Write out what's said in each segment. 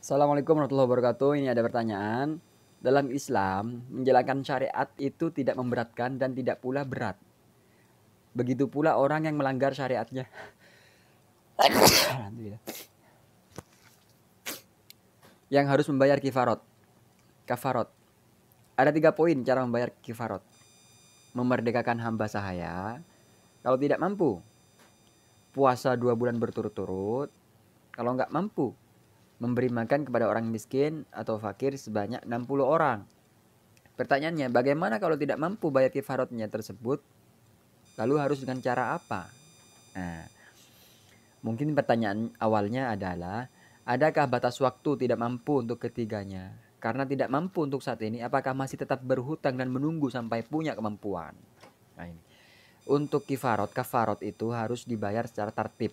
Assalamualaikum warahmatullahi wabarakatuh. Ini ada pertanyaan. Dalam Islam, menjalankan syariat itu tidak memberatkan dan tidak pula berat. Begitu pula orang yang melanggar syariatnya. yang harus membayar kifarot. Kafarot. Ada tiga poin cara membayar kifarot. Memerdekakan hamba sahaya. Kalau tidak mampu, puasa dua bulan berturut-turut. Kalau nggak mampu, memberi makan kepada orang miskin atau fakir sebanyak 60 orang. Pertanyaannya, bagaimana kalau tidak mampu bayar kifaratnya tersebut? Lalu harus dengan cara apa? Nah, mungkin pertanyaan awalnya adalah, adakah batas waktu tidak mampu untuk ketiganya? Karena tidak mampu untuk saat ini, apakah masih tetap berhutang dan menunggu sampai punya kemampuan? Nah, ini. Untuk kifarot, kafarot itu harus dibayar secara tertib.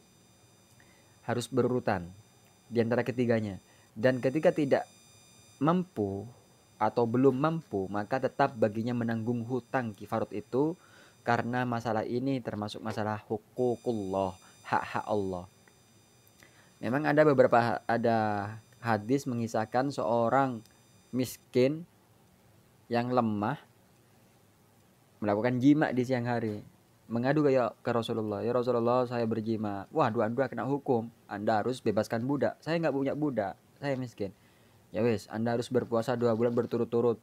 Harus berurutan di antara ketiganya. Dan ketika tidak mampu atau belum mampu, maka tetap baginya menanggung hutang kifarut itu karena masalah ini termasuk masalah hukukullah, hak-hak Allah. Memang ada beberapa ada hadis mengisahkan seorang miskin yang lemah melakukan jima di siang hari mengadu ya ke Rasulullah ya Rasulullah saya berjima wah dua-dua kena hukum anda harus bebaskan budak saya nggak punya budak saya miskin ya wes anda harus berpuasa dua bulan berturut-turut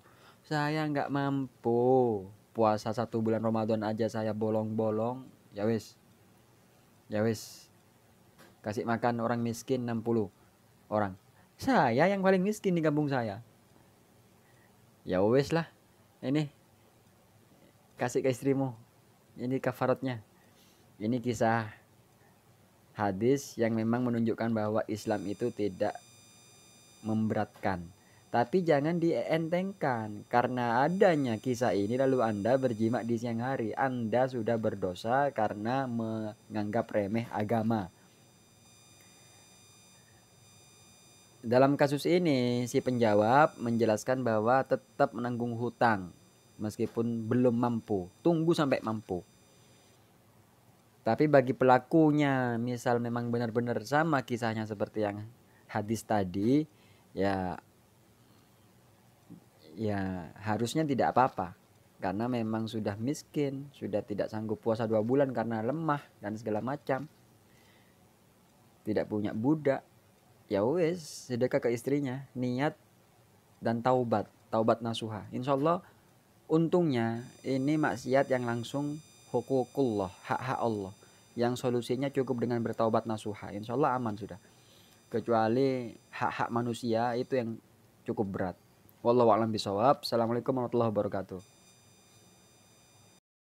saya nggak mampu puasa satu bulan Ramadan aja saya bolong-bolong ya wes ya wes kasih makan orang miskin 60 orang saya yang paling miskin di kampung saya ya wes lah ini kasih ke istrimu ini kafaratnya ini kisah hadis yang memang menunjukkan bahwa Islam itu tidak memberatkan tapi jangan dientengkan karena adanya kisah ini lalu Anda berjimat di siang hari Anda sudah berdosa karena menganggap remeh agama dalam kasus ini si penjawab menjelaskan bahwa tetap menanggung hutang meskipun belum mampu tunggu sampai mampu tapi bagi pelakunya, misal memang benar-benar sama kisahnya seperti yang hadis tadi, ya ya harusnya tidak apa-apa karena memang sudah miskin, sudah tidak sanggup puasa dua bulan karena lemah dan segala macam. Tidak punya budak, ya wes sedekah ke istrinya, niat dan taubat, taubat nasuha. Insya Allah untungnya ini maksiat yang langsung hukukullah, hak-hak Allah. Yang solusinya cukup dengan bertaubat nasuha. Insya Allah aman sudah. Kecuali hak-hak manusia itu yang cukup berat. Wallahu a'lam bisawab. Assalamualaikum warahmatullahi wabarakatuh.